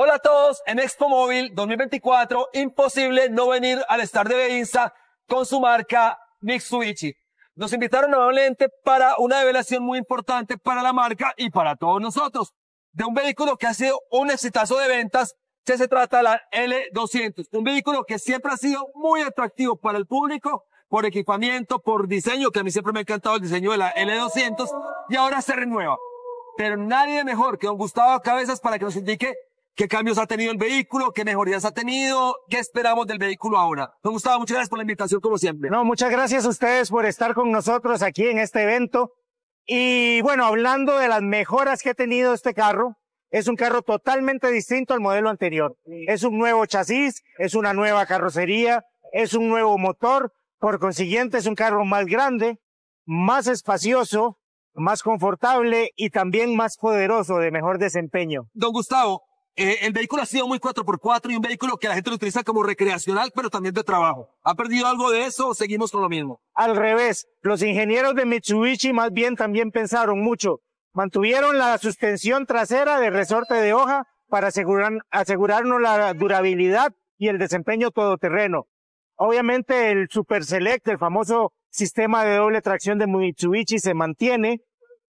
Hola a todos, en Expo Móvil 2024, imposible no venir al estar de Beinza con su marca Mitsubishi. Nos invitaron nuevamente para una revelación muy importante para la marca y para todos nosotros, de un vehículo que ha sido un exitazo de ventas, que se trata de la L200, un vehículo que siempre ha sido muy atractivo para el público, por equipamiento, por diseño, que a mí siempre me ha encantado el diseño de la L200, y ahora se renueva. Pero nadie mejor que don Gustavo Cabezas para que nos indique qué cambios ha tenido el vehículo, qué mejorías ha tenido, qué esperamos del vehículo ahora. Don Gustavo, muchas gracias por la invitación como siempre. No, muchas gracias a ustedes por estar con nosotros aquí en este evento. Y bueno, hablando de las mejoras que ha tenido este carro, es un carro totalmente distinto al modelo anterior. Es un nuevo chasis, es una nueva carrocería, es un nuevo motor, por consiguiente es un carro más grande, más espacioso, más confortable y también más poderoso de mejor desempeño. Don Gustavo, eh, el vehículo ha sido muy 4x4 y un vehículo que la gente lo utiliza como recreacional, pero también de trabajo. ¿Ha perdido algo de eso o seguimos con lo mismo? Al revés, los ingenieros de Mitsubishi más bien también pensaron mucho. Mantuvieron la suspensión trasera de resorte de hoja para asegurarnos la durabilidad y el desempeño todoterreno. Obviamente el Super Select, el famoso sistema de doble tracción de Mitsubishi se mantiene,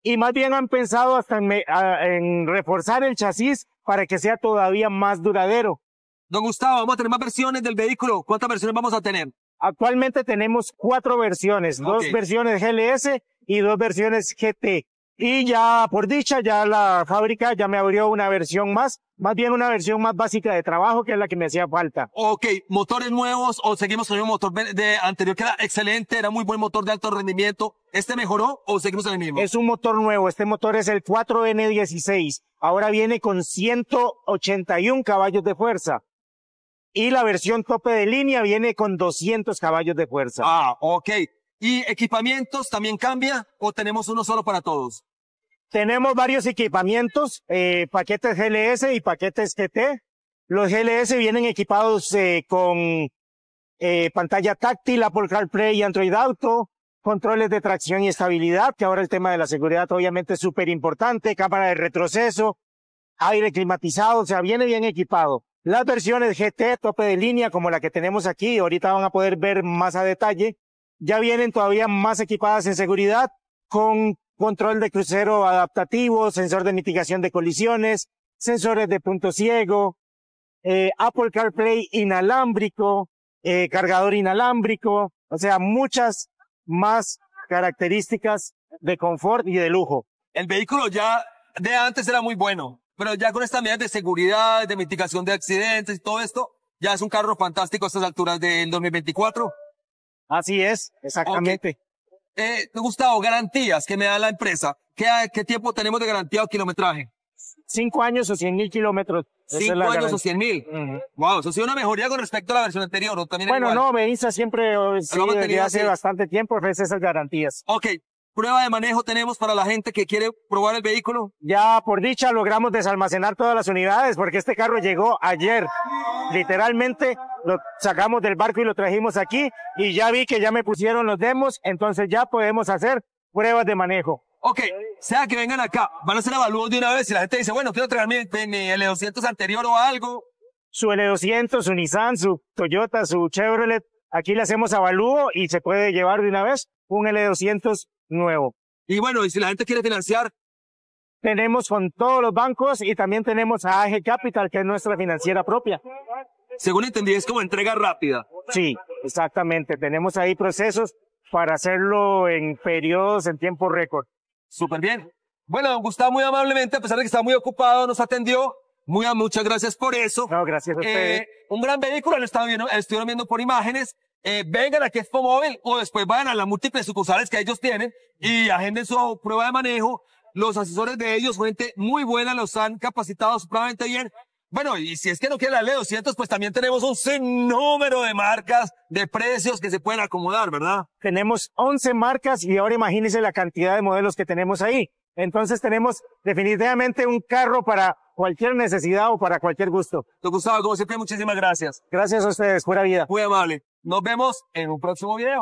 y más bien han pensado hasta en, reforzar el chasis para que sea todavía más duradero. Don Gustavo, vamos a tener más versiones del vehículo. ¿Cuántas versiones vamos a tener? Actualmente tenemos cuatro versiones, dos versiones GLS y dos versiones GT. Y ya, por dicha, ya la fábrica ya me abrió una versión más, más bien una versión más básica de trabajo que es la que me hacía falta. Ok, motores nuevos o seguimos con el motor de anterior que era excelente, era muy buen motor de alto rendimiento, ¿Este mejoró o seguimos en el mismo? Es un motor nuevo. Este motor es el 4N16. Ahora viene con 181 caballos de fuerza. Y la versión tope de línea viene con 200 caballos de fuerza. Ah, ok. ¿Y equipamientos también cambia o tenemos uno solo para todos? Tenemos varios equipamientos, eh, paquetes GLS y paquetes GT. Los GLS vienen equipados eh, con eh, pantalla táctil, Apple CarPlay y Android Auto controles de tracción y estabilidad, que ahora el tema de la seguridad obviamente es súper importante, cámara de retroceso, aire climatizado, o sea, viene bien equipado. Las versiones GT, tope de línea, como la que tenemos aquí, ahorita van a poder ver más a detalle, ya vienen todavía más equipadas en seguridad, con control de crucero adaptativo, sensor de mitigación de colisiones, sensores de punto ciego, eh, Apple CarPlay inalámbrico, eh, cargador inalámbrico, o sea, muchas más características de confort y de lujo. El vehículo ya de antes era muy bueno, pero ya con estas medidas de seguridad, de mitigación de accidentes y todo esto, ya es un carro fantástico a estas alturas del 2024. Así es, exactamente. Eh, Gustavo, garantías que me da la empresa. ¿Qué tiempo tenemos de garantía o kilometraje? 5 años o 100 mil kilómetros. Cinco años o 100 mil. Wow, eso ha sido una mejoría con respecto a la versión anterior, Bueno, no, hizo siempre, oh, desde hace bastante tiempo ofrece esas garantías. okay Prueba de manejo tenemos para la gente que quiere probar el vehículo. Ya por dicha logramos desalmacenar todas las unidades porque este carro llegó ayer. Literalmente lo sacamos del barco y lo trajimos aquí y ya vi que ya me pusieron los demos, entonces ya podemos hacer pruebas de manejo. okay sea que vengan acá, van a hacer avalúo de una vez y la gente dice, bueno, quiero traer L200 anterior o algo. Su L200, su Nissan, su Toyota, su Chevrolet, aquí le hacemos avalúo y se puede llevar de una vez un L200 nuevo. Y bueno, y si la gente quiere financiar. Tenemos con todos los bancos y también tenemos a AG Capital, que es nuestra financiera propia. Según entendí, es como entrega rápida. Sí, exactamente. Tenemos ahí procesos para hacerlo en periodos, en tiempo récord. Súper bien. Bueno, don Gustavo, muy amablemente, a pesar de que está muy ocupado, nos atendió. Muy, muchas gracias por eso. No, gracias a eh, un gran vehículo, lo estaba viendo, estuvieron viendo por imágenes. Eh, vengan a Expo Móvil o después vayan a las múltiples sucursales que ellos tienen y agenden su prueba de manejo. Los asesores de ellos, gente muy buena, los han capacitado supremamente bien bueno, y si es que no quiere la Leo, 200, pues también tenemos un sinnúmero de marcas, de precios que se pueden acomodar, ¿verdad? Tenemos 11 marcas y ahora imagínense la cantidad de modelos que tenemos ahí. Entonces tenemos definitivamente un carro para cualquier necesidad o para cualquier gusto. Don Gustavo, como siempre, muchísimas gracias. Gracias a ustedes, fuera vida. Muy amable. Nos vemos en un próximo video.